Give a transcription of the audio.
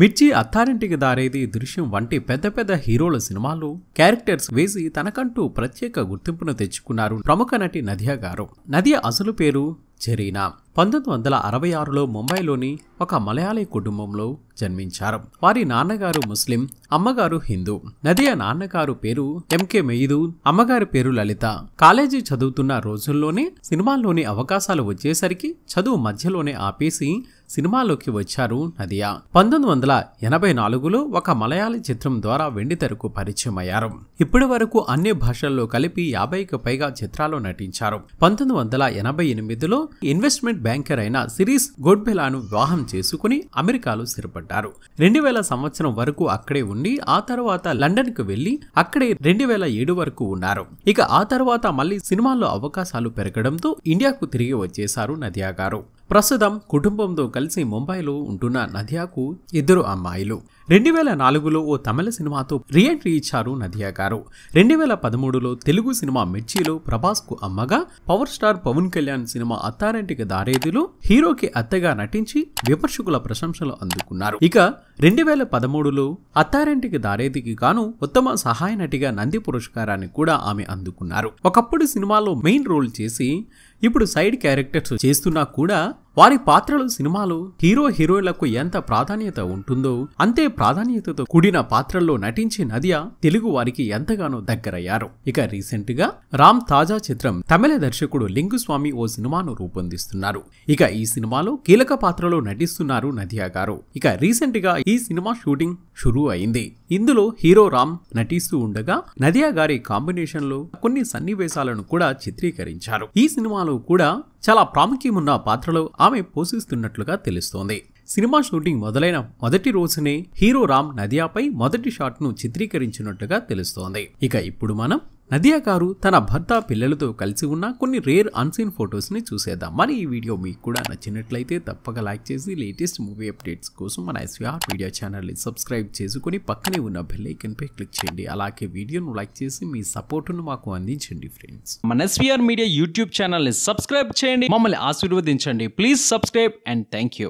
మిర్చి అత్తారింటికి దారేది దృశ్యం వంటి పెద్ద పెద్ద హీరోల సినిమాలు క్యారెక్టర్స్ వేసి తనకంటూ ప్రత్యేక గుర్తింపును తెచ్చుకున్నారు ప్రముఖ నటి నదియా గారు నదియా అసలు పేరు జరీనా పంతొమ్మిది వందల అరవై ఆరులో ముంబైలోని ఒక మలయాళీ కుటుంబంలో జన్మించారు వారి నాన్నగారు ముస్లిం అమ్మగారు హిందూ నదియా నాన్నగారు పేరు ఎంకే మెయిదు అమ్మగారి పేరు లలిత కాలేజీ చదువుతున్న రోజుల్లోనే సినిమాల్లోని అవకాశాలు వచ్చేసరికి చదువు మధ్యలోనే ఆపేసి సినిమాలోకి వచ్చారు నదియా పంతొమ్మిది వందల ఎనభై నాలుగులో ఒక మలయాళీ చిత్రం ద్వారా వెండితెరకు పరిచయం అయ్యారు ఇప్పటి వరకు అన్ని భాషల్లో కలిపి యాభైకి పైగా చిత్రాల్లో నటించారు పంతొమ్మిది వందల ఎనభై ఎనిమిదిలో ఇన్వెస్ట్మెంట్ బ్యాంకర్ అయిన సిరీస్ గోడ్బెలాను వివాహం చేసుకుని అమెరికాలో స్థిరపడ్డారు రెండు వేల సంవత్సరం వరకు అక్కడే ఉండి ఆ తర్వాత లండన్ కు వెళ్లి అక్కడే రెండు వేల ఏడు వరకు ఉన్నారు ఇక ఆ తర్వాత మళ్ళీ సినిమాల్లో అవకాశాలు పెరగడంతో ఇండియాకు తిరిగి వచ్చేశారు నదియా గారు ప్రస్తుతం కుటుంబంతో కలిసి ముంబైలో ఉంటున్న నదియాకు ఇద్దరు అమ్మాయిలు రెండు వేల నాలుగులో ఓ తమిళ సినిమాతో రీఎంట్రీ ఇచ్చారు నదియా గారు రెండు వేల పదమూడులో తెలుగు సినిమా మిర్చిలో ప్రభాస్కు అమ్మగా power star Pawan Kalyan cinema అత్తారింటికి దారేదిలో హీరోకి అత్తగా నటించి విమర్శకుల ప్రశంసలు అందుకున్నారు ఇక రెండు వేల పదమూడులో అత్తారింటికి దారేదికి గాను ఉత్తమ సహాయ నటిగా నంది పురస్కారాన్ని కూడా ఆమె అందుకున్నారు ఒకప్పుడు సినిమాలో మెయిన్ రోల్ చేసి ఇప్పుడు సైడ్ క్యారెక్టర్స్ చేస్తున్నా కూడా వారి పాత్రలు సినిమాలో హీరో హీరోయిన్లకు ఎంత ప్రాధాన్యత ఉంటుందో అంతే ప్రాధాన్యతతో కూడిన పాత్రల్లో నటించి నదియా తెలుగు వారికి ఎంతగానో దగ్గరయ్యారు ఇక రీసెంట్ గా రామ్ తాజా చిత్రం తమిళ దర్శకుడు లింగుస్వామి ఓ సినిమాను రూపొందిస్తున్నారు ఇక ఈ సినిమాలో కీలక పాత్రలో నటిస్తున్నారు నదియా గారు ఇక రీసెంట్ గా ఈ సినిమా షూటింగ్ షురూ అయింది ఇందులో హీరో రామ్ నటిస్తూ ఉండగా నదియా గారి కాంబినేషన్ లో కొన్ని సన్నివేశాలను కూడా చిత్రీకరించారు ఈ సినిమాలో కూడా చాలా ప్రాముఖ్యమున్న పాత్రలో ఆమె పోషిస్తున్నట్లుగా తెలుస్తోంది సినిమా షూటింగ్ మొదలైన మొదటి రోజునే హీరో రామ్ నదియాపై మొదటి షాట్ను చిత్రీకరించినట్టుగా తెలుస్తోంది ఇక ఇప్పుడు మనం నదియా గారు తన భర్త పిల్లలతో కలిసి ఉన్న కొన్ని రేర్ అన్సీన్ ఫొటోస్ని చూసేద్దాం మరి ఈ వీడియో మీకు కూడా నచ్చినట్లయితే తప్పక లైక్ చేసి లేటెస్ట్ మూవీ అప్డేట్స్ కోసం మన ఎస్విఆర్ వీడియో ఛానల్ని సబ్స్క్రైబ్ చేసుకుని పక్కనే ఉన్న బెల్లైకన్పై క్లిక్ చేయండి అలాగే వీడియోను లైక్ చేసి మీ సపోర్టును మాకు అందించండి ఫ్రెండ్స్ మన ఎస్విఆర్ మీడియా యూట్యూబ్ ఛానల్ని సబ్స్క్రైబ్ చేయండి మమ్మల్ని ఆశీర్వదించండి please subscribe and thank you